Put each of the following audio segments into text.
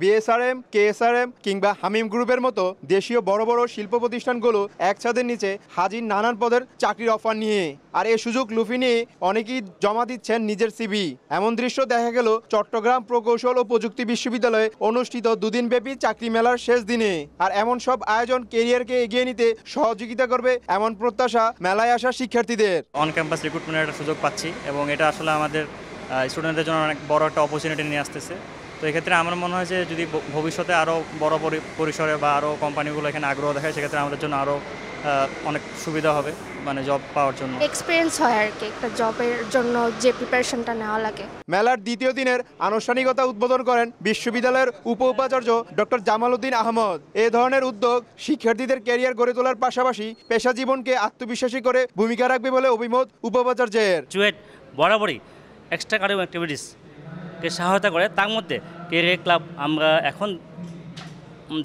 BSRM KSRM কিংবা হামিম গ্রুপের মতো দেশীয় বড় বড় শিল্প প্রতিষ্ঠানগুলো এক ছাদের নিচে হাজির নানান পদের চাকরির অফার নিয়ে আর এ সুযোগ লুফি নিয়ে অনেকেই জমা দিচ্ছেন নিজের সিবি এমন দৃশ্য দেখা গেল চট্টগ্রাম প্রকৌশল ও প্রযুক্তি বিশ্ববিদ্যালয়ে অনুষ্ঠিত দুদিন ব্যাপী চাকরি মেলার শেষ দিনে আর এমন সব আয়োজন কেরিয়ারকে এগিয়ে নিতে সহযোগিতা করবে এমন প্রত্যাশা মেলায় আসা শিক্ষার্থীদের অন ক্যাম্পাস রিক্রুটমেন্টের একটা সুযোগ পাচ্ছি এবং এটা আসলে আমাদের স্টুডেন্টদের জন্য অনেক বড় একটা অপরচুনিটি নিয়ে আসতেছে তো এক্ষেত্রে আমার মনে হয় যে যদি ভবিষ্যতে আরও বড় পরিসরে বা আরও কোম্পানিগুলো এখানে আগ্রহ দেখায় সেক্ষেত্রে আমাদের জন্য আরও অনেক সুবিধা হবে মানে জব পাওয়ার জন্য এক্সপিরিয়েন্স হয় আর কি একটা জবের জন্য যে প্রিপারেশনটা নেওয়া লাগে মেলার দ্বিতীয় দিনের আনুষ্ঠানিকতা উদ্বোধন করেন বিশ্ববিদ্যালয়ের উপ উপাচার্য ডক্টর জামাল উদ্দিন আহমদ এ ধরনের উদ্যোগ শিক্ষার্থীদের ক্যারিয়ার গড়ে তোলার পাশাপাশি পেশা জীবনকে আত্মবিশ্বাসী করে ভূমিকা রাখবে বলে অভিমত উপাচার্যের চুয়েট বরাবরই এক্সট্রা কারিকুলার অ্যাক্টিভিটিস কে সহায়তা করে তার মধ্যে কেরিয়ার ক্লাব আমরা এখন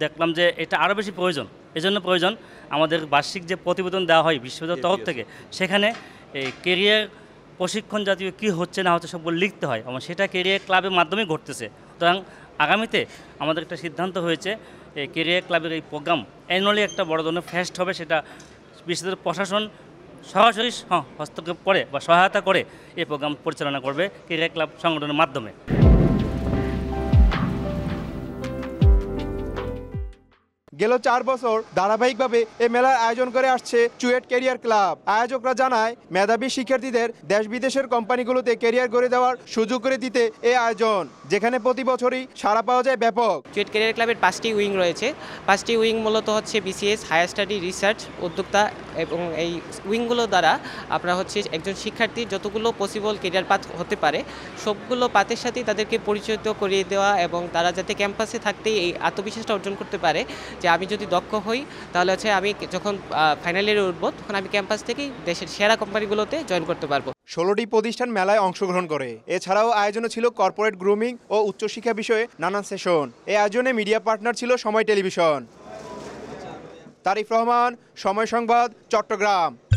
দেখলাম যে এটা আরও বেশি প্রয়োজন এজন্য প্রয়োজন আমাদের বার্ষিক যে প্রতিবেদন দেওয়া হয় বিশ্ববিদ্যালয়ের তরফ থেকে সেখানে এই কেরিয়ার প্রশিক্ষণ জাতীয় কী হচ্ছে না হচ্ছে সবগুলো লিখতে হয় এবং সেটা কেরিয়ার ক্লাবের মাধ্যমে ঘটতেছে সুতরাং আগামীতে আমাদের একটা সিদ্ধান্ত হয়েছে এই কেরিয়ার ক্লাবের এই প্রোগ্রাম অ্যানুয়ালি একটা বড় ধরনের ফেস্ট হবে সেটা বিশ্বের প্রশাসন সরাসরি হ্যাঁ, হস্তক্ষেপ করে বা সহায়তা করে এই প্রোগ্রাম পরিচালনা করবে কেরিয়ার ক্লাব সংগঠনের মাধ্যমে গেল চার বছর ধারাবাহিকভাবে এ মেলার আয়োজন করে আসছে চুয়েট ক্যারিয়ার ক্লাব আয়োজকরা জানায় মেধাবী শিক্ষার্থীদের দেশ বিদেশের কোম্পানিগুলোতে ক্যারিয়ার গড়ে দেওয়ার সুযোগ করে দিতে এ আয়োজন যেখানে প্রতি বছরই সাড়া পাওয়া যায় ব্যাপক চুয়েট ক্যারিয়ার ক্লাবের পাঁচটি উইং রয়েছে পাঁচটি উইং মূলত হচ্ছে বিসিএস হায়ার স্টাডি রিসার্চ উদ্যোক্তা এবং এই উইংগুলো দ্বারা আপনার হচ্ছে একজন শিক্ষার্থী যতগুলো পসিবল কেরিয়ার পাথ হতে পারে সবগুলো পাতের সাথেই তাদেরকে পরিচিত করিয়ে দেওয়া এবং তারা যাতে ক্যাম্পাসে থাকতেই এই আত্মবিশ্বাসটা অর্জন করতে পারে যে আমি যদি দক্ষ হই তাহলে হচ্ছে আমি যখন ফাইনাল ইয়ারে উঠবো তখন আমি ক্যাম্পাস থেকেই দেশের সেরা কোম্পানিগুলোতে জয়েন করতে পারবো ষোলোটি প্রতিষ্ঠান মেলায় অংশগ্রহণ করে এছাড়াও আয়োজনে ছিল কর্পোরেট গ্রুমিং ও উচ্চশিক্ষা বিষয়ে নানান সেশন এই আয়োজনে মিডিয়া পার্টনার ছিল সময় টেলিভিশন তারিফ রহমান সময় সংবাদ চট্টগ্রাম